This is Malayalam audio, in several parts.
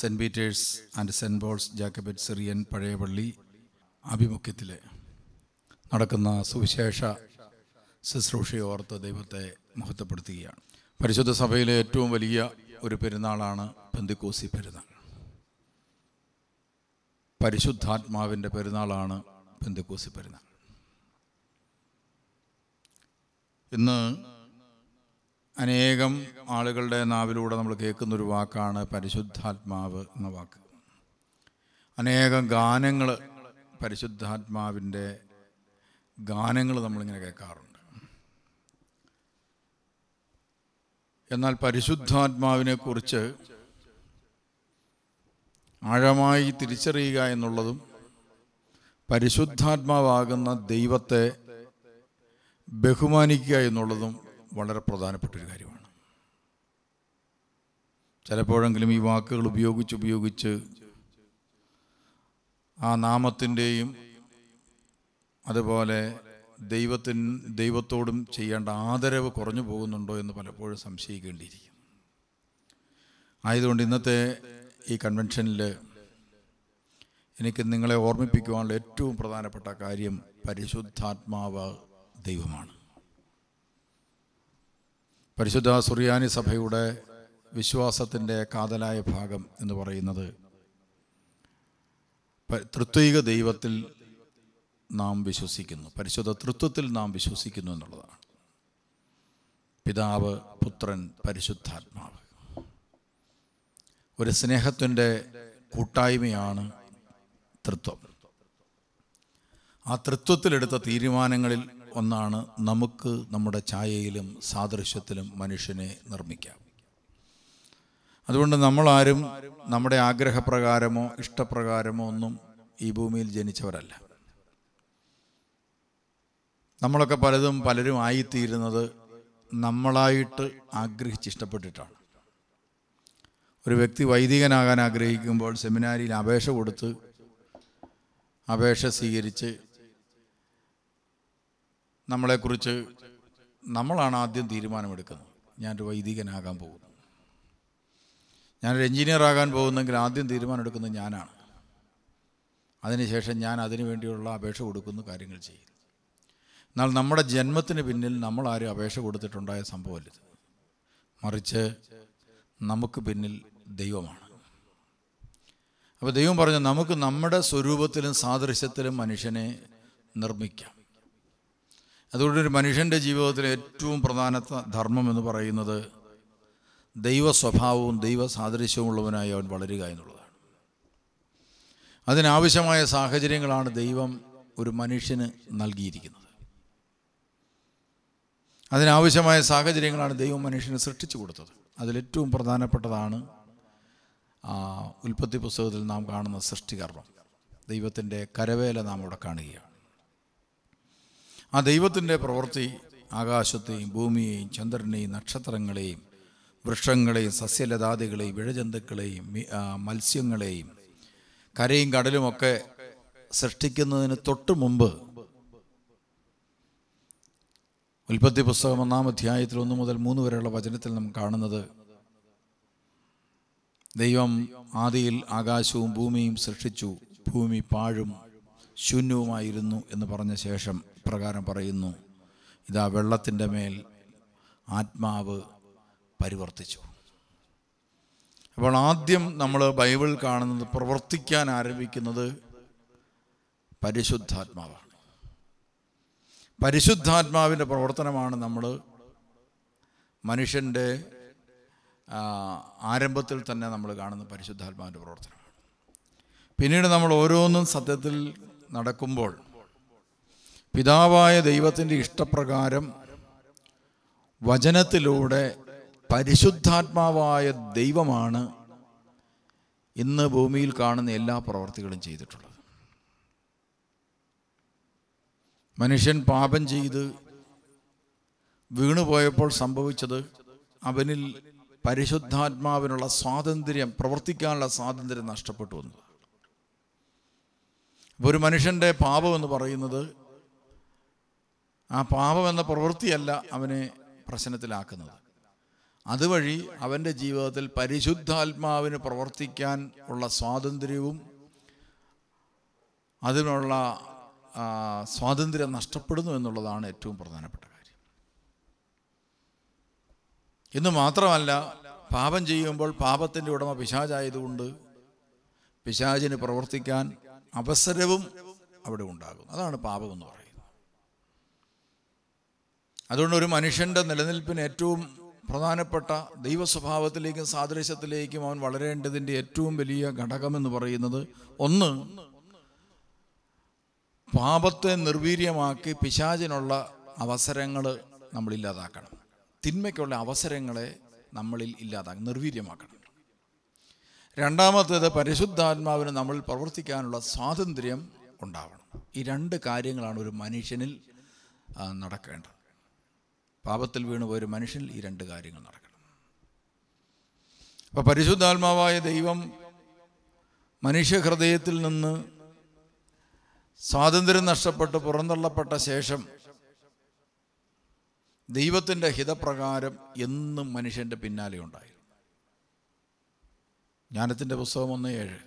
cent Peter's and saint Paul's Jacobite Syrian പഴയപള്ളി ആഭിമുഖ്യത്തിൽ നടക്കുന്ന സുവിശേഷ ശുശ്രൂഷയെ ഓർത്ത് ദൈവത്തെ മഹത്വപ്പെടുത്തുകയാണ് പരിശുദ്ധ സഭയിലെ ഏറ്റവും വലിയ ഒരു പെരുന്നാളാണ് പെന്തിക്കോസി പെരുന്നാൾ പരിശുദ്ധാത്മാവിൻ്റെ പെരുന്നാളാണ് പെന്തിക്കോസി പെരുന്നാൾ ഇന്ന് അനേകം ആളുകളുടെ നാവിലൂടെ നമ്മൾ കേൾക്കുന്നൊരു വാക്കാണ് പരിശുദ്ധാത്മാവ് എന്ന വാക്ക് അനേകം ഗാനങ്ങൾ പരിശുദ്ധാത്മാവിൻ്റെ ഗാനങ്ങൾ നമ്മളിങ്ങനെ കേൾക്കാറുണ്ട് എന്നാൽ പരിശുദ്ധാത്മാവിനെക്കുറിച്ച് ആഴമായി തിരിച്ചറിയുക എന്നുള്ളതും പരിശുദ്ധാത്മാവാകുന്ന ദൈവത്തെ ബഹുമാനിക്കുക എന്നുള്ളതും വളരെ പ്രധാനപ്പെട്ടൊരു കാര്യമാണ് ചിലപ്പോഴെങ്കിലും ഈ വാക്കുകൾ ഉപയോഗിച്ച് ഉപയോഗിച്ച് ആ നാമത്തിൻ്റെയും അതുപോലെ ദൈവത്തിന് ദൈവത്തോടും ചെയ്യേണ്ട ആദരവ് കുറഞ്ഞു പോകുന്നുണ്ടോ എന്ന് പലപ്പോഴും സംശയിക്കേണ്ടിയിരിക്കും ആയതുകൊണ്ട് ഇന്നത്തെ ഈ കൺവെൻഷനിൽ എനിക്ക് നിങ്ങളെ ഓർമ്മിപ്പിക്കുവാനുള്ള ഏറ്റവും പ്രധാനപ്പെട്ട കാര്യം പരിശുദ്ധാത്മാവ് ദൈവമാണ് പരിശുദ്ധ സുറിയാനി സഭയുടെ വിശ്വാസത്തിൻ്റെ കാതലായ ഭാഗം എന്ന് പറയുന്നത് തൃത്വിക ദൈവത്തിൽ നാം വിശ്വസിക്കുന്നു പരിശുദ്ധ തൃത്വത്തിൽ നാം വിശ്വസിക്കുന്നു എന്നുള്ളതാണ് പിതാവ് പുത്രൻ പരിശുദ്ധാത്മാവ് ഒരു സ്നേഹത്തിൻ്റെ കൂട്ടായ്മയാണ് തൃത്വം ആ തൃത്വത്തിലെടുത്ത തീരുമാനങ്ങളിൽ ഒന്നാണ് നമുക്ക് നമ്മുടെ ഛായയിലും സാദൃശ്യത്തിലും മനുഷ്യനെ നിർമ്മിക്കാം അതുകൊണ്ട് നമ്മളാരും നമ്മുടെ ആഗ്രഹപ്രകാരമോ ഇഷ്ടപ്രകാരമോ ഒന്നും ഈ ഭൂമിയിൽ ജനിച്ചവരല്ല നമ്മളൊക്കെ പലതും പലരും ആയിത്തീരുന്നത് നമ്മളായിട്ട് ആഗ്രഹിച്ചിഷ്ടപ്പെട്ടിട്ടാണ് ഒരു വ്യക്തി വൈദികനാകാൻ ആഗ്രഹിക്കുമ്പോൾ സെമിനാരിയിൽ അപേക്ഷ കൊടുത്ത് അപേക്ഷ സ്വീകരിച്ച് നമ്മളെക്കുറിച്ച് നമ്മളാണ് ആദ്യം തീരുമാനമെടുക്കുന്നത് ഞാനൊരു വൈദികനാകാൻ പോകുന്നു ഞാനൊരു എൻജിനീയർ ആകാൻ പോകുന്നെങ്കിൽ ആദ്യം തീരുമാനമെടുക്കുന്നത് ഞാനാണ് അതിനുശേഷം ഞാൻ അതിനു വേണ്ടിയുള്ള അപേക്ഷ കൊടുക്കുന്ന കാര്യങ്ങൾ ചെയ്യും എന്നാൽ നമ്മുടെ ജന്മത്തിന് പിന്നിൽ നമ്മൾ ആരും അപേക്ഷ കൊടുത്തിട്ടുണ്ടായ സംഭവമല്ല മറിച്ച് നമുക്ക് പിന്നിൽ ദൈവമാണ് അപ്പോൾ ദൈവം പറഞ്ഞു നമുക്ക് നമ്മുടെ സ്വരൂപത്തിലും സാദൃശ്യത്തിലും മനുഷ്യനെ നിർമ്മിക്കാം അതുകൊണ്ട് ഒരു മനുഷ്യൻ്റെ ജീവിതത്തിലെ ഏറ്റവും പ്രധാന ധർമ്മം എന്ന് പറയുന്നത് ദൈവ സ്വഭാവവും ദൈവ ഉള്ളവനായി അവൻ വളരുക എന്നുള്ളതാണ് അതിനാവശ്യമായ സാഹചര്യങ്ങളാണ് ദൈവം ഒരു മനുഷ്യന് നൽകിയിരിക്കുന്നത് അതിനാവശ്യമായ സാഹചര്യങ്ങളാണ് ദൈവം മനുഷ്യന് സൃഷ്ടിച്ചു കൊടുത്തത് അതിലേറ്റവും പ്രധാനപ്പെട്ടതാണ് ഉൽപ്പത്തി പുസ്തകത്തിൽ നാം കാണുന്ന സൃഷ്ടികർമ്മം ദൈവത്തിൻ്റെ കരവേല നാം അവിടെ കാണുകയാണ് ആ ദൈവത്തിൻ്റെ പ്രവൃത്തി ആകാശത്തെയും ഭൂമിയെയും ചന്ദ്രനെയും നക്ഷത്രങ്ങളെയും വൃക്ഷങ്ങളെയും സസ്യലതാദികളെയും വിഴജന്തുക്കളെയും മത്സ്യങ്ങളെയും കരയും കടലുമൊക്കെ സൃഷ്ടിക്കുന്നതിന് തൊട്ട് മുമ്പ് ഉൽപ്പത്തി പുസ്തകം ഒന്നാം അധ്യായത്തിൽ ഒന്ന് മുതൽ മൂന്ന് വരെയുള്ള വചനത്തിൽ നാം കാണുന്നത് ദൈവം ആദിയിൽ ആകാശവും ഭൂമിയും സൃഷ്ടിച്ചു ഭൂമി പാഴും ശൂന്യവുമായിരുന്നു എന്ന് പറഞ്ഞ ശേഷം ഇപ്രകാരം പറയുന്നു ഇതാ വെള്ളത്തിൻ്റെ മേൽ ആത്മാവ് പരിവർത്തിച്ചു അപ്പോൾ ആദ്യം നമ്മൾ ബൈബിൾ കാണുന്നത് പ്രവർത്തിക്കാൻ ആരംഭിക്കുന്നത് പരിശുദ്ധാത്മാവാണ് പരിശുദ്ധാത്മാവിൻ്റെ പ്രവർത്തനമാണ് നമ്മൾ മനുഷ്യൻ്റെ ആരംഭത്തിൽ തന്നെ നമ്മൾ കാണുന്ന പരിശുദ്ധാത്മാവിൻ്റെ പ്രവർത്തനമാണ് പിന്നീട് നമ്മൾ ഓരോന്നും സത്യത്തിൽ നടക്കുമ്പോൾ പിതാവായ ദൈവത്തിൻ്റെ ഇഷ്ടപ്രകാരം വചനത്തിലൂടെ പരിശുദ്ധാത്മാവായ ദൈവമാണ് ഇന്ന് ഭൂമിയിൽ കാണുന്ന എല്ലാ പ്രവർത്തികളും ചെയ്തിട്ടുള്ളത് മനുഷ്യൻ പാപം ചെയ്ത് വീണുപോയപ്പോൾ സംഭവിച്ചത് അവനിൽ പരിശുദ്ധാത്മാവിനുള്ള സ്വാതന്ത്ര്യം പ്രവർത്തിക്കാനുള്ള സ്വാതന്ത്ര്യം നഷ്ടപ്പെട്ടു വന്നു ഒരു മനുഷ്യൻ്റെ പാപം എന്ന് പറയുന്നത് ആ പാപം എന്ന പ്രവൃത്തിയല്ല അവനെ പ്രശ്നത്തിലാക്കുന്നത് അതുവഴി അവൻ്റെ ജീവിതത്തിൽ പരിശുദ്ധാത്മാവിന് പ്രവർത്തിക്കാൻ ഉള്ള സ്വാതന്ത്ര്യവും അതിനുള്ള സ്വാതന്ത്ര്യം നഷ്ടപ്പെടുന്നു എന്നുള്ളതാണ് ഏറ്റവും പ്രധാനപ്പെട്ട കാര്യം എന്ന് മാത്രമല്ല പാപം ചെയ്യുമ്പോൾ പാപത്തിൻ്റെ ഉടമ പിശാചായതുകൊണ്ട് പിശാചിന് പ്രവർത്തിക്കാൻ അവസരവും അവിടെ ഉണ്ടാകും അതാണ് പാപമെന്ന് പറയുന്നത് അതുകൊണ്ട് ഒരു മനുഷ്യൻ്റെ നിലനിൽപ്പിന് ഏറ്റവും പ്രധാനപ്പെട്ട ദൈവസ്വഭാവത്തിലേക്കും സാദൃശ്യത്തിലേക്കും അവൻ വളരേണ്ടതിൻ്റെ ഏറ്റവും വലിയ ഘടകമെന്ന് പറയുന്നത് ഒന്ന് പാപത്തെ നിർവീര്യമാക്കി പിശാചിനുള്ള അവസരങ്ങൾ നമ്മളില്ലാതാക്കണം തിന്മയ്ക്കുള്ള അവസരങ്ങളെ നമ്മളിൽ ഇല്ലാതാക്കണം നിർവീര്യമാക്കണം രണ്ടാമത്തേത് പരിശുദ്ധാത്മാവിന് നമ്മൾ പ്രവർത്തിക്കാനുള്ള സ്വാതന്ത്ര്യം ഉണ്ടാവണം ഈ രണ്ട് കാര്യങ്ങളാണ് ഒരു മനുഷ്യനിൽ നടക്കേണ്ടത് പാപത്തിൽ വീണുപോയ ഒരു മനുഷ്യനിൽ ഈ രണ്ട് കാര്യങ്ങൾ നടക്കണം അപ്പോൾ പരിശുദ്ധാത്മാവായ ദൈവം മനുഷ്യഹൃദയത്തിൽ നിന്ന് സ്വാതന്ത്ര്യം നഷ്ടപ്പെട്ട് പുറന്തള്ളപ്പെട്ട ശേഷം ദൈവത്തിൻ്റെ ഹിതപ്രകാരം എന്നും മനുഷ്യൻ്റെ പിന്നാലെ ഉണ്ടായിരുന്നു ജ്ഞാനത്തിൻ്റെ പുസ്തകം ഒന്ന് ഏഴ്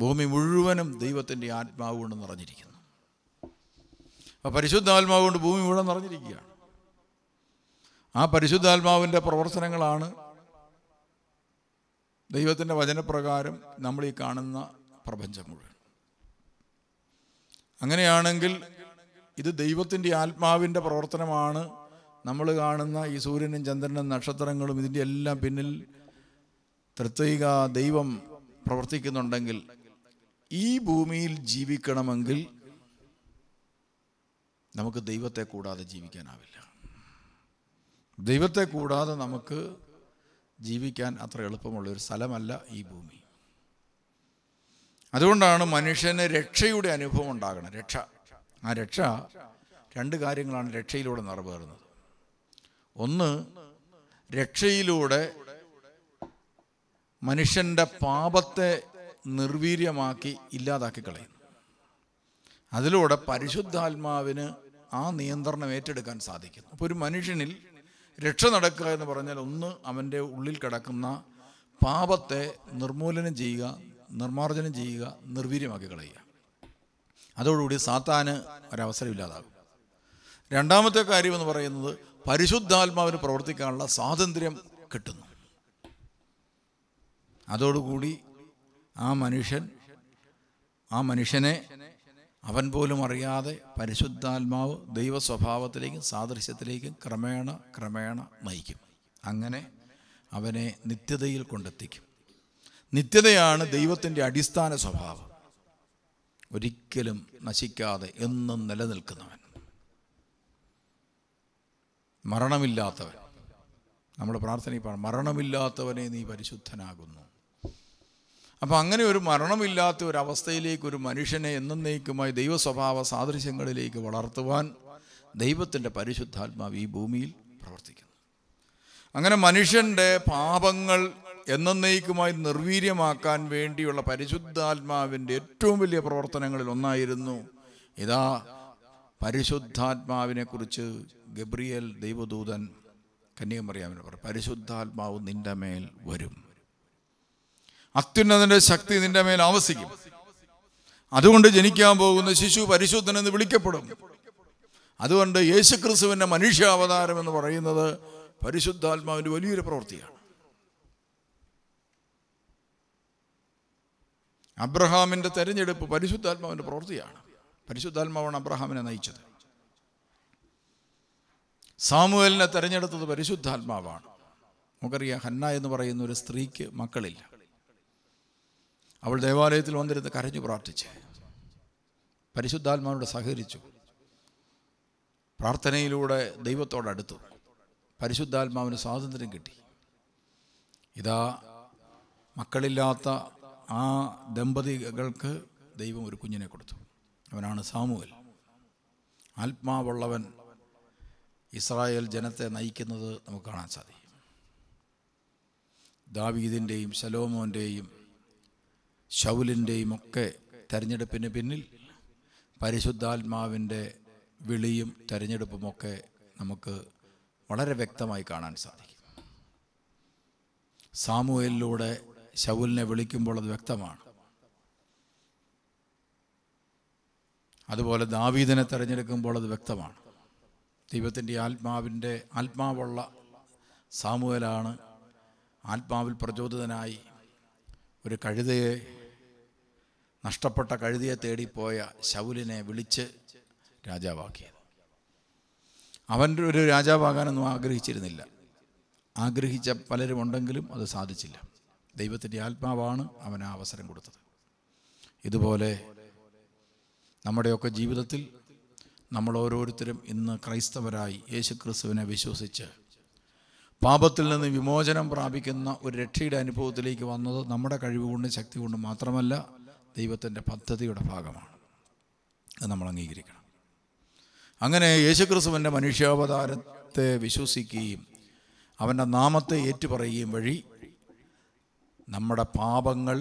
ഭൂമി മുഴുവനും ദൈവത്തിൻ്റെ ആത്മാവ് കൊണ്ട് നിറഞ്ഞിരിക്കുന്നു അപ്പോൾ പരിശുദ്ധാത്മാവ് കൊണ്ട് ഭൂമി മുഴുവൻ നിറഞ്ഞിരിക്കുകയാണ് ആ പരിശുദ്ധാത്മാവിൻ്റെ പ്രവർത്തനങ്ങളാണ് ദൈവത്തിൻ്റെ വചനപ്രകാരം നമ്മൾ ഈ കാണുന്ന പ്രപഞ്ചം മുഴുവൻ അങ്ങനെയാണെങ്കിൽ ഇത് ദൈവത്തിൻ്റെ ആത്മാവിൻ്റെ പ്രവർത്തനമാണ് നമ്മൾ കാണുന്ന ഈ സൂര്യനും ചന്ദ്രനും നക്ഷത്രങ്ങളും ഇതിൻ്റെ എല്ലാം പിന്നിൽ പ്രത്യേക ദൈവം പ്രവർത്തിക്കുന്നുണ്ടെങ്കിൽ ഈ ഭൂമിയിൽ ജീവിക്കണമെങ്കിൽ നമുക്ക് ദൈവത്തെ കൂടാതെ ജീവിക്കാനാവില്ല ദൈവത്തെ കൂടാതെ നമുക്ക് ജീവിക്കാൻ അത്ര എളുപ്പമുള്ള ഒരു സ്ഥലമല്ല ഈ ഭൂമി അതുകൊണ്ടാണ് മനുഷ്യന് രക്ഷയുടെ അനുഭവം ഉണ്ടാകണം രക്ഷ ആ രക്ഷ രണ്ട് കാര്യങ്ങളാണ് രക്ഷയിലൂടെ നിറവേറുന്നത് ഒന്ന് രക്ഷയിലൂടെ മനുഷ്യൻ്റെ പാപത്തെ നിർവീര്യമാക്കി ഇല്ലാതാക്കി കളയുന്നു അതിലൂടെ പരിശുദ്ധാത്മാവിന് ആ നിയന്ത്രണം ഏറ്റെടുക്കാൻ സാധിക്കുന്നു അപ്പോൾ ഒരു മനുഷ്യനിൽ രക്ഷ നടക്കുക എന്ന് പറഞ്ഞാൽ ഒന്ന് അവൻ്റെ ഉള്ളിൽ കിടക്കുന്ന പാപത്തെ നിർമൂലനം ചെയ്യുക നിർമാർജനം ചെയ്യുക നിർവീര്യമാക്കി കളയുക അതോടുകൂടി സാത്താന് ഒരവസരമില്ലാതാകും രണ്ടാമത്തെ കാര്യമെന്ന് പറയുന്നത് പരിശുദ്ധാത്മാവിന് പ്രവർത്തിക്കാനുള്ള സ്വാതന്ത്ര്യം കിട്ടുന്നു അതോടുകൂടി ആ മനുഷ്യൻ ആ മനുഷ്യനെ അവൻ പോലും അറിയാതെ പരിശുദ്ധാത്മാവ് ദൈവ സ്വഭാവത്തിലേക്കും സാദൃശ്യത്തിലേക്കും ക്രമേണ ക്രമേണ നയിക്കും അങ്ങനെ അവനെ നിത്യതയിൽ കൊണ്ടെത്തിക്കും നിത്യതയാണ് ദൈവത്തിൻ്റെ അടിസ്ഥാന സ്വഭാവം ഒരിക്കലും നശിക്കാതെ എന്നും നിലനിൽക്കുന്നവൻ മരണമില്ലാത്തവൻ നമ്മുടെ പ്രാർത്ഥനയിൽ പറഞ്ഞു മരണമില്ലാത്തവനെ നീ പരിശുദ്ധനാകുന്നു അപ്പോൾ അങ്ങനെ ഒരു മരണമില്ലാത്ത ഒരു അവസ്ഥയിലേക്ക് ഒരു മനുഷ്യനെ എന്നേക്കുമായി ദൈവ സ്വഭാവ സാദൃശ്യങ്ങളിലേക്ക് വളർത്തുവാൻ ദൈവത്തിൻ്റെ പരിശുദ്ധാത്മാവ് ഈ ഭൂമിയിൽ പ്രവർത്തിക്കുന്നു അങ്ങനെ മനുഷ്യൻ്റെ പാപങ്ങൾ എന്നേക്കുമായി നിർവീര്യമാക്കാൻ വേണ്ടിയുള്ള പരിശുദ്ധാത്മാവിൻ്റെ ഏറ്റവും വലിയ പ്രവർത്തനങ്ങളിൽ ഒന്നായിരുന്നു ഇതാ പരിശുദ്ധാത്മാവിനെക്കുറിച്ച് ഗബ്രിയേൽ ദൈവദൂതൻ കന്യാമറിയാമിന് പറയും പരിശുദ്ധാത്മാവ് നിൻ്റെ മേൽ വരും അത്യുന്നതൻ്റെ ശക്തി നിന്റെ മേൽ ആവസിക്കും അതുകൊണ്ട് ജനിക്കാൻ പോകുന്ന ശിശു പരിശുദ്ധൻ എന്ന് വിളിക്കപ്പെടും അതുകൊണ്ട് യേശുക്രിസ്തുവിൻ്റെ മനുഷ്യാവതാരം എന്ന് പറയുന്നത് പരിശുദ്ധാത്മാവിൻ്റെ വലിയൊരു പ്രവൃത്തിയാണ് അബ്രഹാമിൻ്റെ തെരഞ്ഞെടുപ്പ് പരിശുദ്ധാത്മാവിൻ്റെ പ്രവൃത്തിയാണ് പരിശുദ്ധാത്മാവാണ് അബ്രഹാമിനെ നയിച്ചത് സാമുവലിനെ തെരഞ്ഞെടുത്തത് പരിശുദ്ധാത്മാവാണ് നമുക്കറിയാം ഹന്ന എന്ന് പറയുന്ന ഒരു സ്ത്രീക്ക് മക്കളില്ല അവൾ ദേവാലയത്തിൽ വന്നിരുന്ന് കരഞ്ഞു പ്രാർത്ഥിച്ച് പരിശുദ്ധാത്മാവോട് സഹകരിച്ചു പ്രാർത്ഥനയിലൂടെ ദൈവത്തോടടുത്തു പരിശുദ്ധാത്മാവിന് സ്വാതന്ത്ര്യം കിട്ടി ഇതാ മക്കളില്ലാത്ത ആ ദമ്പതികൾക്ക് ദൈവം ഒരു കുഞ്ഞിനെ കൊടുത്തു അവനാണ് സാമുവൽ ആത്മാവുള്ളവൻ ഇസ്രായേൽ ജനത്തെ നയിക്കുന്നത് നമുക്ക് കാണാൻ സാധിക്കും ദാവീദിൻ്റെയും ശലോമോൻ്റെയും ഷൗലിൻ്റെയും ഒക്കെ തെരഞ്ഞെടുപ്പിന് പിന്നിൽ പരിശുദ്ധാത്മാവിൻ്റെ വിളിയും തെരഞ്ഞെടുപ്പുമൊക്കെ നമുക്ക് വളരെ വ്യക്തമായി കാണാൻ സാധിക്കും സാമുവേലിലൂടെ ശൗലിനെ വിളിക്കുമ്പോൾ അത് വ്യക്തമാണ് അതുപോലെ ദാവീദിനെ തിരഞ്ഞെടുക്കുമ്പോൾ അത് വ്യക്തമാണ് ദൈവത്തിൻ്റെ ആത്മാവിൻ്റെ ആത്മാവുള്ള സാമൂഹലാണ് ആത്മാവിൽ പ്രചോദിതനായി ഒരു കഴുതയെ നഷ്ടപ്പെട്ട കഴുതിയെ തേടിപ്പോയ ശൗലിനെ വിളിച്ച് രാജാവാക്കിയത് അവൻ്റെ ഒരു രാജാവാകാനൊന്നും ആഗ്രഹിച്ചിരുന്നില്ല ആഗ്രഹിച്ച പലരും ഉണ്ടെങ്കിലും അത് സാധിച്ചില്ല ദൈവത്തിൻ്റെ ആത്മാവാണ് അവന് അവസരം കൊടുത്തത് ഇതുപോലെ നമ്മുടെയൊക്കെ ജീവിതത്തിൽ നമ്മൾ ഓരോരുത്തരും ഇന്ന് ക്രൈസ്തവരായി യേശു ക്രിസ്തുവിനെ വിശ്വസിച്ച് പാപത്തിൽ നിന്ന് വിമോചനം പ്രാപിക്കുന്ന ഒരു രക്ഷയുടെ അനുഭവത്തിലേക്ക് വന്നത് നമ്മുടെ കഴിവുകൊണ്ട് ശക്തി കൊണ്ട് മാത്രമല്ല ദൈവത്തിൻ്റെ പദ്ധതിയുടെ ഭാഗമാണ് അത് നമ്മൾ അംഗീകരിക്കണം അങ്ങനെ യേശുക്രിസ്തുവിൻ്റെ മനുഷ്യാവതാരത്തെ വിശ്വസിക്കുകയും അവൻ്റെ നാമത്തെ ഏറ്റുപറയുകയും വഴി നമ്മുടെ പാപങ്ങൾ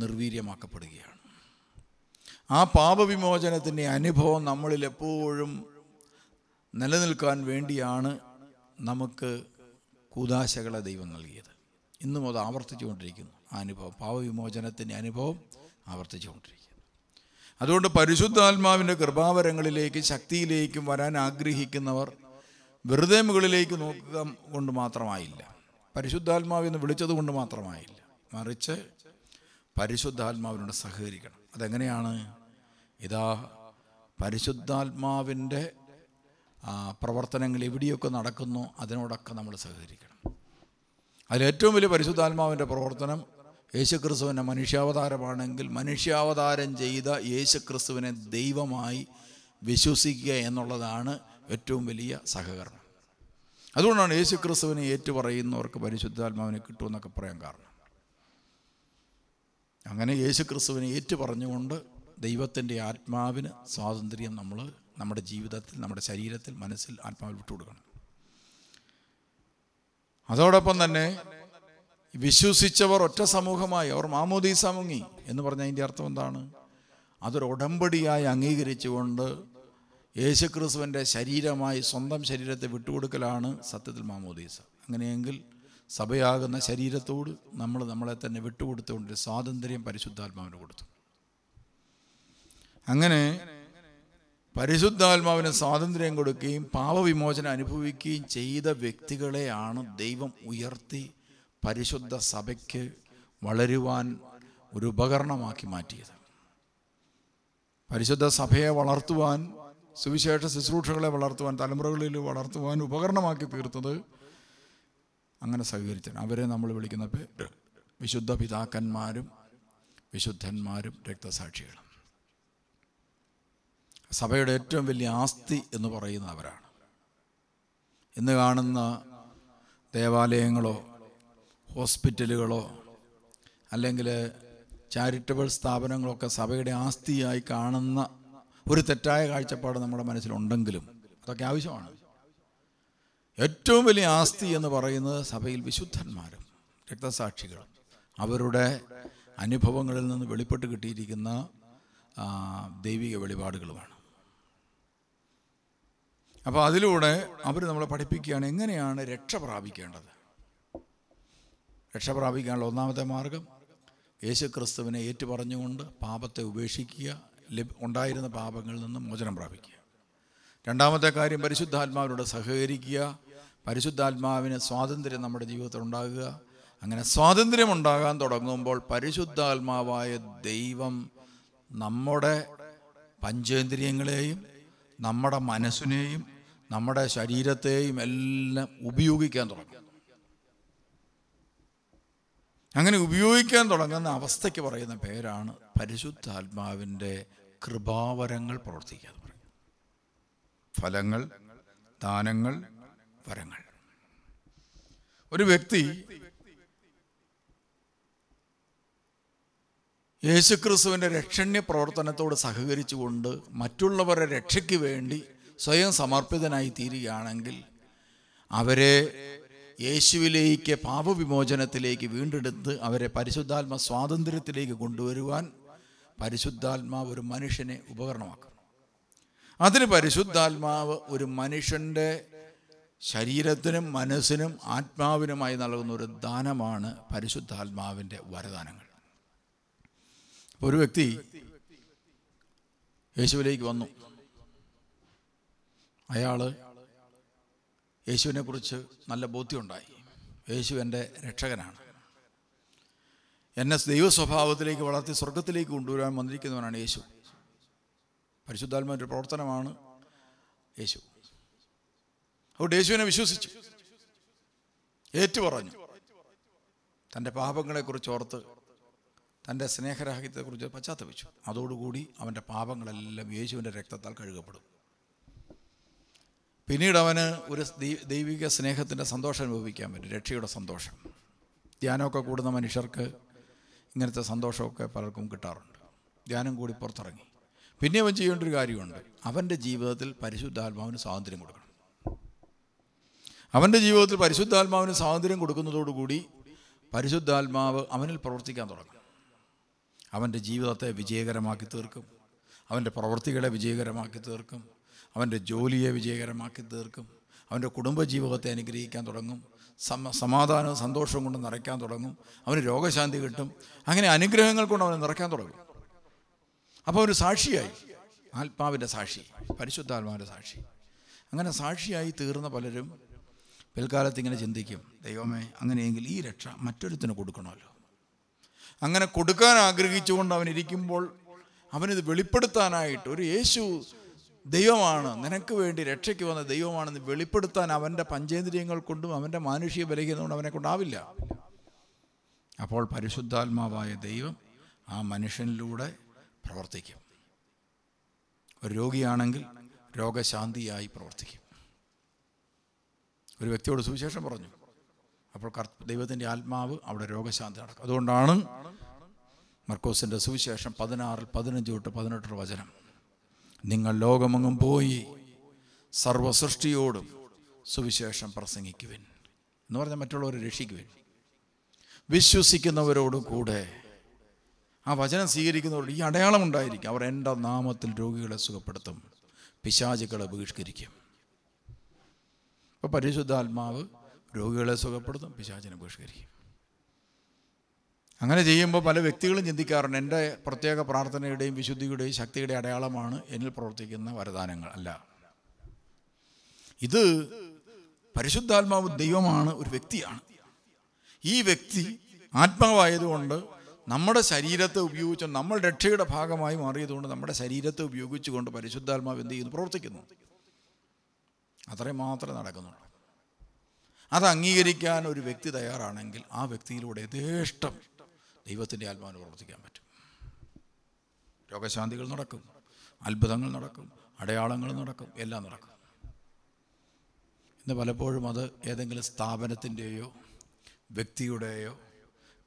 നിർവീര്യമാക്കപ്പെടുകയാണ് ആ പാപവിമോചനത്തിൻ്റെ അനുഭവം നമ്മളിൽ എപ്പോഴും നിലനിൽക്കാൻ വേണ്ടിയാണ് നമുക്ക് കൂതാശകളെ ദൈവം നൽകിയത് ഇന്നും അത് ആവർത്തിച്ചുകൊണ്ടിരിക്കുന്നു ആ അനുഭവം പാപവിമോചനത്തിൻ്റെ അനുഭവം ആവർത്തിച്ചുകൊണ്ടിരിക്കുന്നത് അതുകൊണ്ട് പരിശുദ്ധാത്മാവിൻ്റെ കൃപാവരങ്ങളിലേക്ക് ശക്തിയിലേക്കും വരാൻ ആഗ്രഹിക്കുന്നവർ വെറുതെ മുകളിലേക്ക് നോക്കുക കൊണ്ട് മാത്രമായില്ല പരിശുദ്ധാത്മാവ് എന്ന് വിളിച്ചത് കൊണ്ട് മാത്രമായില്ല മറിച്ച് പരിശുദ്ധാത്മാവിനോട് സഹകരിക്കണം അതെങ്ങനെയാണ് ഇതാ പരിശുദ്ധാത്മാവിൻ്റെ പ്രവർത്തനങ്ങൾ എവിടെയൊക്കെ നടക്കുന്നു അതിനോടൊക്കെ നമ്മൾ സഹകരിക്കണം അതിലേറ്റവും വലിയ പരിശുദ്ധാത്മാവിൻ്റെ പ്രവർത്തനം യേശുക്രിസ്തുവിൻ്റെ മനുഷ്യാവതാരമാണെങ്കിൽ മനുഷ്യാവതാരം ചെയ്ത യേശുക്രിസ്തുവിനെ ദൈവമായി വിശ്വസിക്കുക എന്നുള്ളതാണ് ഏറ്റവും വലിയ സഹകരണം അതുകൊണ്ടാണ് യേശുക്രിസ്തുവിനെ ഏറ്റുപറയുന്നവർക്ക് പരിശുദ്ധാത്മാവിനെ കിട്ടുമെന്നൊക്കെ പറയാൻ കാരണം അങ്ങനെ യേശുക്രിസ്തുവിനെ ഏറ്റുപറഞ്ഞുകൊണ്ട് ദൈവത്തിൻ്റെ ആത്മാവിന് സ്വാതന്ത്ര്യം നമ്മൾ നമ്മുടെ ജീവിതത്തിൽ നമ്മുടെ ശരീരത്തിൽ മനസ്സിൽ ആത്മാവിൽ വിട്ടുകൊടുക്കണം അതോടൊപ്പം തന്നെ വിശ്വസിച്ചവർ ഒറ്റ സമൂഹമായി അവർ മാമോദീസ മുങ്ങി എന്ന് പറഞ്ഞ അതിൻ്റെ അർത്ഥം എന്താണ് അതൊരു ഉടമ്പടിയായി അംഗീകരിച്ചുകൊണ്ട് യേശുക്രിസ്തുവിൻ്റെ ശരീരമായി സ്വന്തം ശരീരത്തെ വിട്ടുകൊടുക്കലാണ് സത്യത്തിൽ മാമോദീസ അങ്ങനെയെങ്കിൽ സഭയാകുന്ന ശരീരത്തോട് നമ്മൾ നമ്മളെ തന്നെ വിട്ടുകൊടുത്തുകൊണ്ട് സ്വാതന്ത്ര്യം പരിശുദ്ധാത്മാവിന് കൊടുത്തു അങ്ങനെ പരിശുദ്ധാത്മാവിന് സ്വാതന്ത്ര്യം കൊടുക്കുകയും പാപവിമോചനം അനുഭവിക്കുകയും ചെയ്ത വ്യക്തികളെയാണ് ദൈവം ഉയർത്തി പരിശുദ്ധ സഭയ്ക്ക് വളരുവാൻ ഒരു ഉപകരണമാക്കി മാറ്റിയത് പരിശുദ്ധ സഭയെ വളർത്തുവാൻ സുവിശേഷ ശുശ്രൂഷകളെ വളർത്തുവാൻ തലമുറകളിൽ വളർത്തുവാൻ ഉപകരണമാക്കി തീർത്തത് അങ്ങനെ സഹകരിച്ചാണ് അവരെ നമ്മൾ വിളിക്കുന്ന പേര് വിശുദ്ധ പിതാക്കന്മാരും വിശുദ്ധന്മാരും രക്തസാക്ഷികളും സഭയുടെ ഏറ്റവും വലിയ ആസ്തി എന്ന് പറയുന്ന അവരാണ് ഇന്ന് കാണുന്ന ദേവാലയങ്ങളോ ഹോസ്പിറ്റലുകളോ അല്ലെങ്കിൽ ചാരിറ്റബിൾ സ്ഥാപനങ്ങളൊക്കെ സഭയുടെ ആസ്തിയായി കാണുന്ന ഒരു തെറ്റായ കാഴ്ചപ്പാട് നമ്മുടെ മനസ്സിലുണ്ടെങ്കിലും അതൊക്കെ ആവശ്യമാണ് ഏറ്റവും വലിയ ആസ്തി എന്ന് പറയുന്നത് സഭയിൽ വിശുദ്ധന്മാരും രക്തസാക്ഷികളും അവരുടെ അനുഭവങ്ങളിൽ നിന്ന് വെളിപ്പെട്ട് കിട്ടിയിരിക്കുന്ന ദൈവിക വെളിപാടുകളുമാണ് അപ്പോൾ അതിലൂടെ അവർ നമ്മളെ പഠിപ്പിക്കുകയാണ് എങ്ങനെയാണ് രക്ഷ പ്രാപിക്കേണ്ടത് രക്ഷ ഒന്നാമത്തെ മാർഗം യേശു ക്രിസ്തുവിനെ ഏറ്റുപറഞ്ഞുകൊണ്ട് പാപത്തെ ഉപേക്ഷിക്കുക ഉണ്ടായിരുന്ന പാപങ്ങളിൽ നിന്ന് മോചനം പ്രാപിക്കുക രണ്ടാമത്തെ കാര്യം പരിശുദ്ധാത്മാവിനോട് സഹകരിക്കുക പരിശുദ്ധാത്മാവിന് സ്വാതന്ത്ര്യം നമ്മുടെ ജീവിതത്തിൽ ഉണ്ടാകുക അങ്ങനെ സ്വാതന്ത്ര്യം ഉണ്ടാകാൻ തുടങ്ങുമ്പോൾ പരിശുദ്ധാത്മാവായ ദൈവം നമ്മുടെ പഞ്ചേന്ദ്രിയങ്ങളെയും നമ്മുടെ മനസ്സിനെയും നമ്മുടെ ശരീരത്തെയും എല്ലാം ഉപയോഗിക്കാൻ തുടങ്ങും അങ്ങനെ ഉപയോഗിക്കാൻ തുടങ്ങുന്ന അവസ്ഥയ്ക്ക് പറയുന്ന പേരാണ് പരിശുദ്ധാത്മാവിൻ്റെ കൃപാവരങ്ങൾ പ്രവർത്തിക്കുക എന്ന് ഫലങ്ങൾ ദാനങ്ങൾ വരങ്ങൾ ഒരു വ്യക്തി യേശുക്രിസ്തുവിൻ്റെ രക്ഷണ്യ പ്രവർത്തനത്തോട് സഹകരിച്ചുകൊണ്ട് മറ്റുള്ളവരെ രക്ഷയ്ക്ക് വേണ്ടി സ്വയം സമർപ്പിതനായി തീരുകയാണെങ്കിൽ അവരെ യേശുവിലേക്ക് പാപവിമോചനത്തിലേക്ക് വീണ്ടെടുത്ത് അവരെ പരിശുദ്ധാത്മ സ്വാതന്ത്ര്യത്തിലേക്ക് കൊണ്ടുവരുവാൻ പരിശുദ്ധാത്മാവ് ഒരു മനുഷ്യനെ ഉപകരണമാക്കും അതിന് പരിശുദ്ധാത്മാവ് ഒരു മനുഷ്യൻ്റെ ശരീരത്തിനും മനസ്സിനും ആത്മാവിനുമായി നൽകുന്ന ഒരു ദാനമാണ് പരിശുദ്ധാത്മാവിൻ്റെ വരദാനങ്ങൾ ഒരു വ്യക്തി യേശുവിലേക്ക് വന്നു അയാള് യേശുവിനെക്കുറിച്ച് നല്ല ബോധ്യമുണ്ടായി യേശു എൻ്റെ രക്ഷകനാണ് എന്നെ ദൈവ സ്വഭാവത്തിലേക്ക് വളർത്തി സ്വർഗത്തിലേക്ക് കൊണ്ടുവരാൻ വന്നിരിക്കുന്നവനാണ് യേശു പരിശുദ്ധാത്മാവിൻ്റെ പ്രവർത്തനമാണ് യേശു അതുകൊണ്ട് യേശുവിനെ വിശ്വസിച്ചു ഏറ്റു പറഞ്ഞു തൻ്റെ പാപങ്ങളെക്കുറിച്ച് ഓർത്ത് തൻ്റെ സ്നേഹരാഹിത്യത്തെക്കുറിച്ച് പശ്ചാത്തപിച്ചു അതോടുകൂടി അവൻ്റെ പാപങ്ങളെല്ലാം യേശുവിൻ്റെ രക്തത്താൽ കഴുകപ്പെടും പിന്നീട് അവന് ഒരു ദൈവിക സ്നേഹത്തിൻ്റെ സന്തോഷം അനുഭവിക്കാൻ പറ്റും രക്ഷയുടെ സന്തോഷം ധ്യാനമൊക്കെ കൂടുന്ന മനുഷ്യർക്ക് ഇങ്ങനത്തെ സന്തോഷമൊക്കെ പലർക്കും കിട്ടാറുണ്ട് ധ്യാനം കൂടി പുറത്തിറങ്ങി പിന്നെ അവൻ ചെയ്യേണ്ട ഒരു കാര്യമുണ്ട് അവൻ്റെ ജീവിതത്തിൽ പരിശുദ്ധാത്മാവിന് സ്വാതന്ത്ര്യം കൊടുക്കണം അവൻ്റെ ജീവിതത്തിൽ പരിശുദ്ധാത്മാവിന് സ്വാതന്ത്ര്യം കൊടുക്കുന്നതോടുകൂടി പരിശുദ്ധാത്മാവ് അവനിൽ പ്രവർത്തിക്കാൻ തുടങ്ങും അവൻ്റെ ജീവിതത്തെ വിജയകരമാക്കി തീർക്കും അവൻ്റെ പ്രവൃത്തികളെ വിജയകരമാക്കി തീർക്കും അവൻ്റെ ജോലിയെ വിജയകരമാക്കി തീർക്കും അവൻ്റെ കുടുംബജീവിതത്തെ അനുഗ്രഹിക്കാൻ തുടങ്ങും സമ സമാധാനവും സന്തോഷവും കൊണ്ട് നിറയ്ക്കാൻ തുടങ്ങും അവന് രോഗശാന്തി കിട്ടും അങ്ങനെ അനുഗ്രഹങ്ങൾ കൊണ്ട് അവനെ നിറയ്ക്കാൻ തുടങ്ങും അപ്പോൾ ഒരു സാക്ഷിയായി ആത്മാവിൻ്റെ സാക്ഷി പരിശുദ്ധാത്മാവിൻ്റെ സാക്ഷി അങ്ങനെ സാക്ഷിയായി തീർന്ന പലരും പിൽക്കാലത്ത് ഇങ്ങനെ ചിന്തിക്കും ദൈവമേ അങ്ങനെയെങ്കിൽ ഈ രക്ഷ മറ്റൊരുത്തിന് കൊടുക്കണമല്ലോ അങ്ങനെ കൊടുക്കാൻ ആഗ്രഹിച്ചുകൊണ്ട് അവൻ ഇരിക്കുമ്പോൾ അവനിത് വെളിപ്പെടുത്താനായിട്ട് ഒരു യേശു ദൈവമാണ് നിനക്ക് വേണ്ടി രക്ഷയ്ക്ക് വന്ന ദൈവമാണെന്ന് വെളിപ്പെടുത്താൻ അവൻ്റെ പഞ്ചേന്ദ്രിയങ്ങൾ കൊണ്ടും അവൻ്റെ മാനുഷിക ബലഹീനം കൊണ്ടും അവനെ കൊണ്ടാവില്ല അപ്പോൾ പരിശുദ്ധാത്മാവായ ദൈവം ആ മനുഷ്യനിലൂടെ പ്രവർത്തിക്കും ഒരു രോഗിയാണെങ്കിൽ രോഗശാന്തിയായി പ്രവർത്തിക്കും ഒരു വ്യക്തിയോട് സുവിശേഷം പറഞ്ഞു അപ്പോൾ ദൈവത്തിൻ്റെ ആത്മാവ് അവിടെ രോഗശാന്തി നടക്കും അതുകൊണ്ടാണ് മർക്കോസിൻ്റെ സുവിശേഷം പതിനാറിൽ പതിനഞ്ച് തൊട്ട് പതിനെട്ടൊരു വചനം നിങ്ങൾ ലോകമെങ്ങും പോയി സർവസൃഷ്ടിയോടും സുവിശേഷം പ്രസംഗിക്കുവിൻ എന്ന് പറഞ്ഞാൽ മറ്റുള്ളവരെ രക്ഷിക്കുവിൻ വിശ്വസിക്കുന്നവരോട് കൂടെ ആ വചനം സ്വീകരിക്കുന്നവരോട് ഈ അടയാളം ഉണ്ടായിരിക്കും അവർ എൻ്റെ നാമത്തിൽ രോഗികളെ സുഖപ്പെടുത്തും പിശാചുക്കളെ ബഹിഷ്കരിക്കും അപ്പോൾ പരിശുദ്ധാത്മാവ് രോഗികളെ സുഖപ്പെടുത്തും പിശാചിനെ ബഹിഷ്കരിക്കും അങ്ങനെ ചെയ്യുമ്പോൾ പല വ്യക്തികളും ചിന്തിക്കാറുണ്ട് എൻ്റെ പ്രത്യേക പ്രാർത്ഥനയുടെയും വിശുദ്ധിയുടെയും ശക്തിയുടെ അടയാളമാണ് എന്നിൽ പ്രവർത്തിക്കുന്ന വരദാനങ്ങൾ അല്ല ഇത് പരിശുദ്ധാത്മാവ് ദൈവമാണ് ഒരു വ്യക്തിയാണ് ഈ വ്യക്തി ആത്മാവായതുകൊണ്ട് നമ്മുടെ ശരീരത്തെ ഉപയോഗിച്ച് നമ്മൾ രക്ഷയുടെ ഭാഗമായി മാറിയതുകൊണ്ട് നമ്മുടെ ശരീരത്തെ ഉപയോഗിച്ചുകൊണ്ട് പരിശുദ്ധാത്മാവ് എന്ത് ചെയ്യുന്നു പ്രവർത്തിക്കുന്നു അത്രയും മാത്രമേ നടക്കുന്നുള്ളൂ അത് അംഗീകരിക്കാൻ ഒരു വ്യക്തി തയ്യാറാണെങ്കിൽ ആ വ്യക്തിയിലൂടെ യഥേഷ്ടം ദൈവത്തിൻ്റെ ആത്മാവിന് പ്രവർത്തിക്കാൻ പറ്റും രോഗശാന്തികൾ നടക്കും അത്ഭുതങ്ങൾ നടക്കും അടയാളങ്ങൾ നടക്കും എല്ലാം നടക്കും ഇന്ന് പലപ്പോഴും അത് ഏതെങ്കിലും സ്ഥാപനത്തിൻ്റെയോ വ്യക്തിയുടെയോ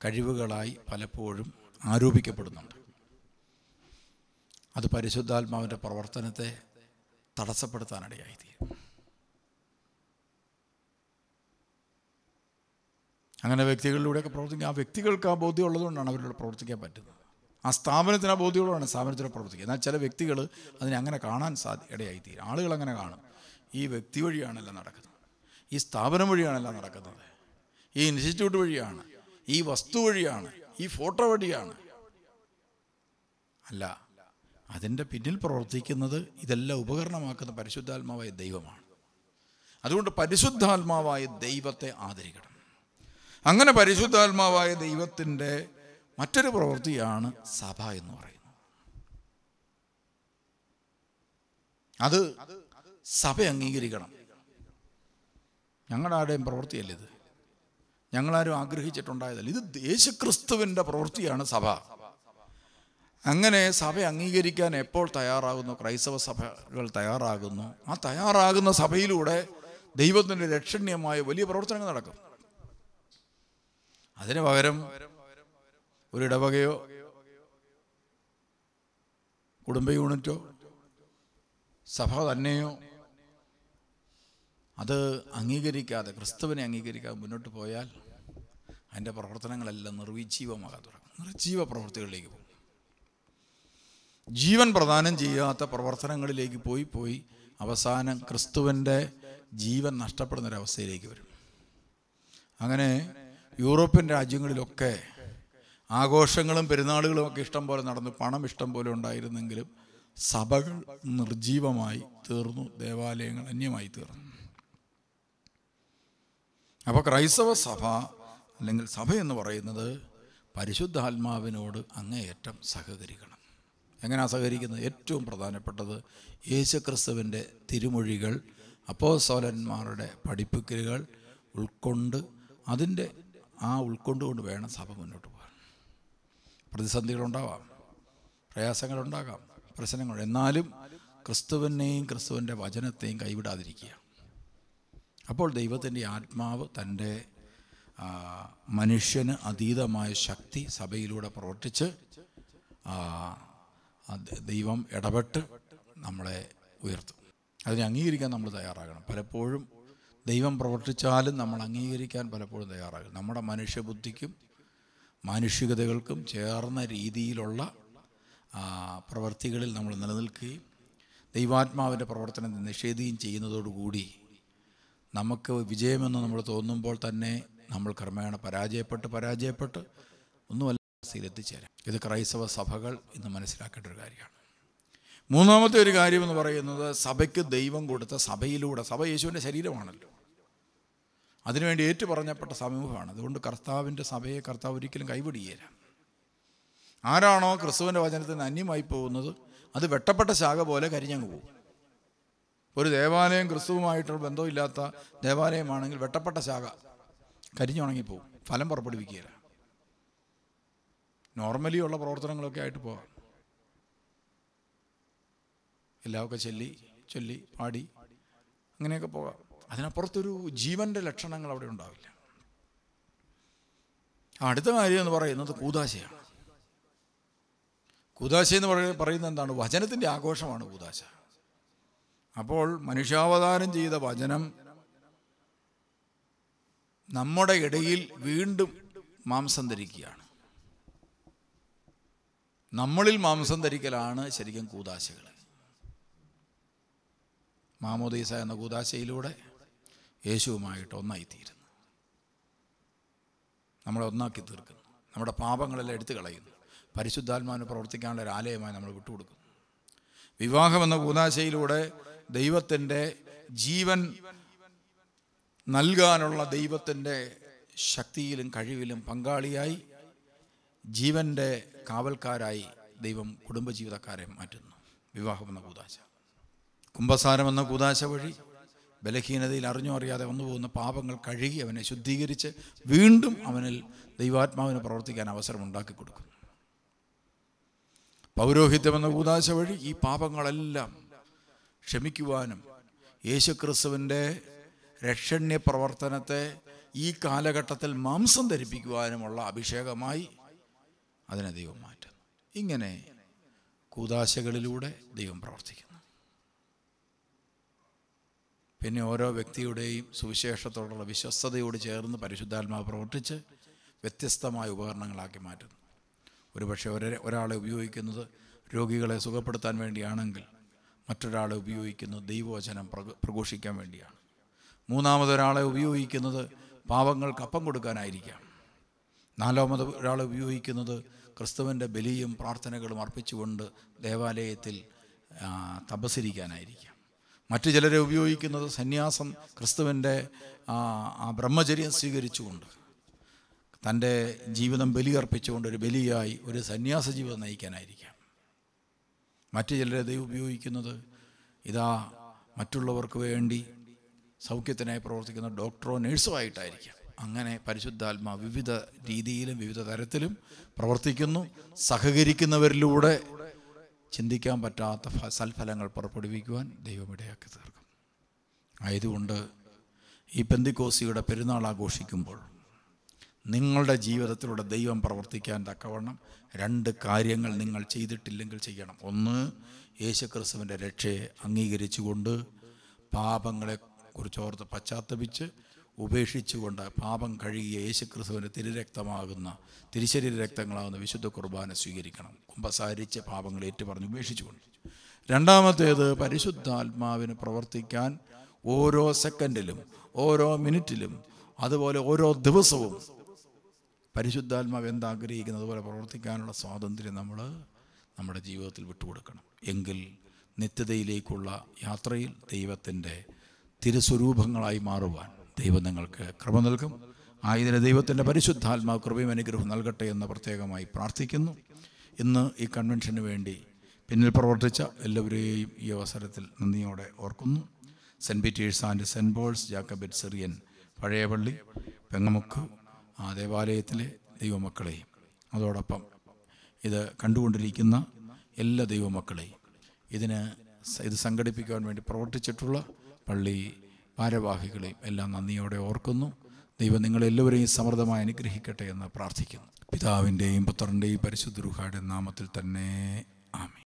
കഴിവുകളായി പലപ്പോഴും ആരോപിക്കപ്പെടുന്നുണ്ട് അത് പരിശുദ്ധാത്മാവിൻ്റെ പ്രവർത്തനത്തെ തടസ്സപ്പെടുത്താനിടയായിത്തീരും അങ്ങനെ വ്യക്തികളിലൂടെയൊക്കെ പ്രവർത്തിക്കുക ആ വ്യക്തികൾക്ക് ആ ബോധ്യം ഉള്ളതുകൊണ്ടാണ് അവരിലൂടെ പ്രവർത്തിക്കാൻ പറ്റുന്നത് ആ സ്ഥാപനത്തിന് ആ ബോധ്യമുള്ളതാണ് സ്ഥാപനത്തിലൂടെ പ്രവർത്തിക്കുക എന്നാൽ ചില വ്യക്തികൾ അതിനെ അങ്ങനെ കാണാൻ സാധ്യ ഇടയായിത്തീരും ആളുകൾ അങ്ങനെ കാണും ഈ വ്യക്തി വഴിയാണെല്ലാം നടക്കുന്നത് ഈ സ്ഥാപനം വഴിയാണെല്ലാം നടക്കുന്നത് ഈ ഇൻസ്റ്റിറ്റ്യൂട്ട് വഴിയാണ് ഈ വസ്തു വഴിയാണ് ഈ ഫോട്ടോ വഴിയാണ് അല്ല അതിൻ്റെ പിന്നിൽ പ്രവർത്തിക്കുന്നത് ഇതെല്ലാം ഉപകരണമാക്കുന്ന പരിശുദ്ധാത്മാവായ ദൈവമാണ് അതുകൊണ്ട് പരിശുദ്ധാത്മാവായ ദൈവത്തെ ആദരിക്കണം അങ്ങനെ പരിശുദ്ധാത്മാവായ ദൈവത്തിൻ്റെ മറ്റൊരു പ്രവൃത്തിയാണ് സഭ എന്ന് പറയുന്നത് അത് സഭ അംഗീകരിക്കണം ഞങ്ങളുടെ ആരുടെയും പ്രവൃത്തിയല്ല ഇത് ഞങ്ങളാരും ആഗ്രഹിച്ചിട്ടുണ്ടായതല്ല ഇത് യേശുക്രിസ്തുവിൻ്റെ പ്രവൃത്തിയാണ് സഭ അങ്ങനെ സഭ അംഗീകരിക്കാൻ എപ്പോൾ തയ്യാറാകുന്നു ക്രൈസ്തവ സഭകൾ തയ്യാറാകുന്നു ആ തയ്യാറാകുന്ന സഭയിലൂടെ ദൈവത്തിൻ്റെ ലക്ഷണീയമായ വലിയ പ്രവർത്തനങ്ങൾ നടക്കും അതിന് പകരം ഒരു ഇടവകയോ കുടുംബ യൂണിറ്റോ സഭ തന്നെയോ അത് അംഗീകരിക്കാതെ ക്രിസ്തുവിനെ അംഗീകരിക്കാതെ മുന്നോട്ട് പോയാൽ അതിൻ്റെ പ്രവർത്തനങ്ങളെല്ലാം നിർവിജീവമാകാൻ തുടങ്ങും നിർജീവ പ്രവൃത്തികളിലേക്ക് പോകും ജീവൻ പ്രദാനം ചെയ്യാത്ത പ്രവർത്തനങ്ങളിലേക്ക് പോയി പോയി അവസാനം ക്രിസ്തുവിൻ്റെ ജീവൻ നഷ്ടപ്പെടുന്നൊരവസ്ഥയിലേക്ക് വരും അങ്ങനെ യൂറോപ്യൻ രാജ്യങ്ങളിലൊക്കെ ആഘോഷങ്ങളും പെരുന്നാളുകളും ഒക്കെ ഇഷ്ടം പോലെ നടന്നു പണം ഇഷ്ടം പോലെ ഉണ്ടായിരുന്നെങ്കിലും സഭകൾ നിർജീവമായി തീർന്നു ദേവാലയങ്ങൾ അന്യമായി തീർന്നു അപ്പോൾ ക്രൈസ്തവ സഭ അല്ലെങ്കിൽ സഭ എന്ന് പറയുന്നത് പരിശുദ്ധാത്മാവിനോട് അങ്ങേയറ്റം സഹകരിക്കണം എങ്ങനെയാണ് സഹകരിക്കുന്നത് ഏറ്റവും പ്രധാനപ്പെട്ടത് യേശുക്രിസ്തുവിൻ്റെ തിരുമൊഴികൾ അപ്പോസോലന്മാരുടെ പഠിപ്പിക്കലുകൾ ഉൾക്കൊണ്ട് അതിൻ്റെ ആ ഉൾക്കൊണ്ടുകൊണ്ട് വേണം സഭ മുന്നോട്ട് പോകാൻ പ്രതിസന്ധികളുണ്ടാവാം പ്രയാസങ്ങളുണ്ടാകാം പ്രശ്നങ്ങൾ എന്നാലും ക്രിസ്തുവിനെയും ക്രിസ്തുവിൻ്റെ വചനത്തെയും കൈവിടാതിരിക്കുക അപ്പോൾ ദൈവത്തിൻ്റെ ആത്മാവ് തൻ്റെ മനുഷ്യന് അതീതമായ ശക്തി സഭയിലൂടെ പ്രവർത്തിച്ച് ദൈവം ഇടപെട്ട് നമ്മളെ ഉയർത്തും അതിനെ അംഗീകരിക്കാൻ നമ്മൾ തയ്യാറാകണം പലപ്പോഴും ദൈവം പ്രവർത്തിച്ചാലും നമ്മൾ അംഗീകരിക്കാൻ പലപ്പോഴും തയ്യാറാകും നമ്മുടെ മനുഷ്യബുദ്ധിക്കും മാനുഷികതകൾക്കും ചേർന്ന രീതിയിലുള്ള പ്രവൃത്തികളിൽ നമ്മൾ നിലനിൽക്കുകയും ദൈവാത്മാവിൻ്റെ പ്രവർത്തനം നിഷേധിക്കുകയും ചെയ്യുന്നതോടുകൂടി നമുക്ക് വിജയമെന്ന് നമ്മൾ തോന്നുമ്പോൾ തന്നെ നമ്മൾ ക്രമേണ പരാജയപ്പെട്ട് പരാജയപ്പെട്ട് ഒന്നുമല്ല സ്ഥിതിലെത്തിച്ചേരാം ഇത് ക്രൈസ്തവ സഭകൾ ഇന്ന് മനസ്സിലാക്കേണ്ട ഒരു കാര്യമാണ് മൂന്നാമത്തെ ഒരു കാര്യമെന്ന് പറയുന്നത് സഭയ്ക്ക് ദൈവം കൊടുത്ത സഭയിലൂടെ സഭ യേശുവിൻ്റെ ശരീരമാണല്ലോ അതിനുവേണ്ടി ഏറ്റുപറഞ്ഞപ്പെട്ട സമൂഹമാണ് അതുകൊണ്ട് കർത്താവിൻ്റെ സഭയെ കർത്താവ് ഒരിക്കലും കൈപിടിയേല ആരാണോ ക്രിസ്തുവിൻ്റെ വചനത്തിന് അന്യമായി പോകുന്നത് അത് വെട്ടപ്പെട്ട ശാഖ പോലെ കരിഞ്ഞങ്ങ് പോകും ഒരു ദേവാലയം ക്രിസ്തുവുമായിട്ടുള്ള ബന്ധമില്ലാത്ത ദേവാലയമാണെങ്കിൽ വെട്ടപ്പെട്ട ശാഖ കരിഞ്ഞുണങ്ങിപ്പോവും ഫലം പുറപ്പെടുവിക്കുകയില്ല നോർമലി ഉള്ള പ്രവർത്തനങ്ങളൊക്കെ ആയിട്ട് പോവാം എല്ലാമൊക്കെ ചൊല്ലി ചൊല്ലി പാടി അങ്ങനെയൊക്കെ പോകാം അതിനപ്പുറത്തൊരു ജീവൻ്റെ ലക്ഷണങ്ങൾ അവിടെ ഉണ്ടാവില്ല അടുത്ത കാര്യം എന്ന് പറയുന്നത് കൂതാശയാണ് കൂതാശ എന്ന് പറയുന്നത് എന്താണ് വചനത്തിൻ്റെ ആഘോഷമാണ് കൂതാശ അപ്പോൾ മനുഷ്യാവതാരം ചെയ്ത വചനം നമ്മുടെ ഇടയിൽ വീണ്ടും മാംസം ധരിക്കുകയാണ് നമ്മളിൽ മാംസം ധരിക്കലാണ് ശരിക്കും കൂതാശകൾ മാമോദീസ എന്ന കൂതാശയിലൂടെ യേശുവുമായിട്ട് ഒന്നായിത്തീരുന്നു നമ്മളെ ഒന്നാക്കി തീർക്കുന്നു നമ്മുടെ പാപങ്ങളെല്ലാം എടുത്തു കളയുന്നു പരിശുദ്ധാത്മാവിന് പ്രവർത്തിക്കാനുള്ള ഒരു ആലയമായി നമ്മൾ വിട്ടുകൊടുക്കുന്നു വിവാഹമെന്ന കൂതാശയിലൂടെ ദൈവത്തിൻ്റെ ജീവൻ നൽകാനുള്ള ദൈവത്തിൻ്റെ ശക്തിയിലും കഴിവിലും പങ്കാളിയായി ജീവൻ്റെ കാവൽക്കാരായി ദൈവം കുടുംബജീവിതക്കാരെ മാറ്റുന്നു വിവാഹമെന്ന കൂതാശ കുംഭസാരമെന്ന കൂതാശ വഴി ബലഹീനതയിൽ അറിഞ്ഞോ അറിയാതെ വന്നു പോകുന്ന പാപങ്ങൾ കഴുകി അവനെ ശുദ്ധീകരിച്ച് വീണ്ടും അവനിൽ ദൈവാത്മാവിന് പ്രവർത്തിക്കാൻ അവസരം ഉണ്ടാക്കി കൊടുക്കും പൗരോഹിത്യമെന്ന കൂതാശ വഴി ഈ പാപങ്ങളെല്ലാം ക്ഷമിക്കുവാനും യേശുക്രിസ്തുവിൻ്റെ രക്ഷണ്യ പ്രവർത്തനത്തെ ഈ കാലഘട്ടത്തിൽ മാംസം ധരിപ്പിക്കുവാനുമുള്ള അഭിഷേകമായി അതിനെ ദൈവം മാറ്റുന്നു ഇങ്ങനെ കൂതാശകളിലൂടെ ദൈവം പ്രവർത്തിക്കുന്നു പിന്നെ ഓരോ വ്യക്തിയുടെയും സുവിശേഷത്തോടുള്ള വിശ്വസ്തയോട് ചേർന്ന് പരിശുദ്ധാത്മാവ് പ്രവർത്തിച്ച് വ്യത്യസ്തമായ ഉപകരണങ്ങളാക്കി മാറ്റുന്നു ഒരുപക്ഷെ ഒരേ ഒരാളെ ഉപയോഗിക്കുന്നത് രോഗികളെ സുഖപ്പെടുത്താൻ വേണ്ടിയാണെങ്കിൽ മറ്റൊരാളെ ഉപയോഗിക്കുന്നത് ദൈവവചനം പ്രഘോഷിക്കാൻ വേണ്ടിയാണ് മൂന്നാമതൊരാളെ ഉപയോഗിക്കുന്നത് പാവങ്ങൾക്ക് അപ്പം കൊടുക്കാനായിരിക്കാം നാലാമത് ഒരാളെ ഉപയോഗിക്കുന്നത് ക്രിസ്തുവിൻ്റെ ബലിയും പ്രാർത്ഥനകളും അർപ്പിച്ചുകൊണ്ട് ദേവാലയത്തിൽ തപസിരിക്കാനായിരിക്കാം മറ്റ് ചിലരെ ഉപയോഗിക്കുന്നത് സന്യാസം ക്രിസ്തുവിൻ്റെ ആ ബ്രഹ്മചര്യം സ്വീകരിച്ചുകൊണ്ട് തൻ്റെ ജീവിതം ബലിയർപ്പിച്ചുകൊണ്ട് ഒരു ബലിയായി ഒരു സന്യാസ ജീവിതം നയിക്കാനായിരിക്കാം മറ്റു ചിലരെ ദൈവം ഉപയോഗിക്കുന്നത് ഇതാ മറ്റുള്ളവർക്ക് വേണ്ടി സൗഖ്യത്തിനായി പ്രവർത്തിക്കുന്ന ഡോക്ടറോ നേഴ്സോ ആയിട്ടായിരിക്കാം അങ്ങനെ പരിശുദ്ധാത്മാ വിവിധ രീതിയിലും വിവിധ തരത്തിലും പ്രവർത്തിക്കുന്നു സഹകരിക്കുന്നവരിലൂടെ ചിന്തിക്കാൻ പറ്റാത്ത സൽഫലങ്ങൾ പുറപ്പെടുവിക്കുവാൻ ദൈവം ഇടയാക്കി തീർക്കും ആയതുകൊണ്ട് ഈ പെന്തിക്കോസിയുടെ പെരുന്നാൾ ആഘോഷിക്കുമ്പോൾ നിങ്ങളുടെ ജീവിതത്തിലൂടെ ദൈവം പ്രവർത്തിക്കാൻ തക്കവണ്ണം രണ്ട് കാര്യങ്ങൾ നിങ്ങൾ ചെയ്തിട്ടില്ലെങ്കിൽ ചെയ്യണം ഒന്ന് യേശുക്രിസ്തുവിൻ്റെ രക്ഷയെ അംഗീകരിച്ചുകൊണ്ട് പാപങ്ങളെ കുറിച്ചോർത്ത് പശ്ചാത്തപിച്ച് ഉപേക്ഷിച്ചുകൊണ്ട് പാപം കഴുകിയ യേശുക്രിസ്തുവിന് തിരുരക്തമാകുന്ന തിരുശരീര രക്തങ്ങളാകുന്ന വിശുദ്ധ കുർബാന സ്വീകരിക്കണം കുമ്പസാരിച്ച് പാപങ്ങൾ ഏറ്റുപറഞ്ഞ് ഉപേക്ഷിച്ചുകൊണ്ട് രണ്ടാമത്തേത് പരിശുദ്ധാത്മാവിന് പ്രവർത്തിക്കാൻ ഓരോ സെക്കൻഡിലും ഓരോ മിനിറ്റിലും അതുപോലെ ഓരോ ദിവസവും പരിശുദ്ധാത്മാവ് എന്താഗ്രഹിക്കുന്നത് അതുപോലെ പ്രവർത്തിക്കാനുള്ള സ്വാതന്ത്ര്യം നമ്മൾ നമ്മുടെ ജീവിതത്തിൽ വിട്ടുകൊടുക്കണം എങ്കിൽ നിത്യതയിലേക്കുള്ള യാത്രയിൽ ദൈവത്തിൻ്റെ തിരുസ്വരൂപങ്ങളായി മാറുവാൻ ദൈവം നിങ്ങൾക്ക് കൃപ നൽകും ആയതിന് ദൈവത്തിൻ്റെ പരിശുദ്ധാത്മാവ് കൃപയും അനുഗ്രഹം നൽകട്ടെ എന്ന് പ്രത്യേകമായി പ്രാർത്ഥിക്കുന്നു ഇന്ന് ഈ കൺവെൻഷന് വേണ്ടി പിന്നിൽ പ്രവർത്തിച്ച എല്ലാവരെയും ഈ അവസരത്തിൽ നന്ദിയോടെ ഓർക്കുന്നു saint Peter's and saint Paul's Jacobite Syrian പഴയപള്ളി പെങ്ങമുക്ക് ആ ദേവാലയത്തിലെ ദൈവമക്കളെയും അതോടൊപ്പം ഇത് കണ്ടുകൊണ്ടിരിക്കുന്ന എല്ലാ ദൈവമക്കളെയും ഇതിന് ഇത് സംഘടിപ്പിക്കാൻ വേണ്ടി പ്രവർത്തിച്ചിട്ടുള്ള പള്ളി ഭാരവാഹികളെയും എല്ലാം നന്ദിയോടെ ഓർക്കുന്നു ദൈവം നിങ്ങളെല്ലാവരെയും സമൃദ്ധമായി അനുഗ്രഹിക്കട്ടെ എന്ന് പ്രാർത്ഥിക്കുന്നു പിതാവിൻ്റെയും പുത്രൻ്റെയും പരിശുദ്ധ രുഹായുടെ നാമത്തിൽ തന്നെ ആമി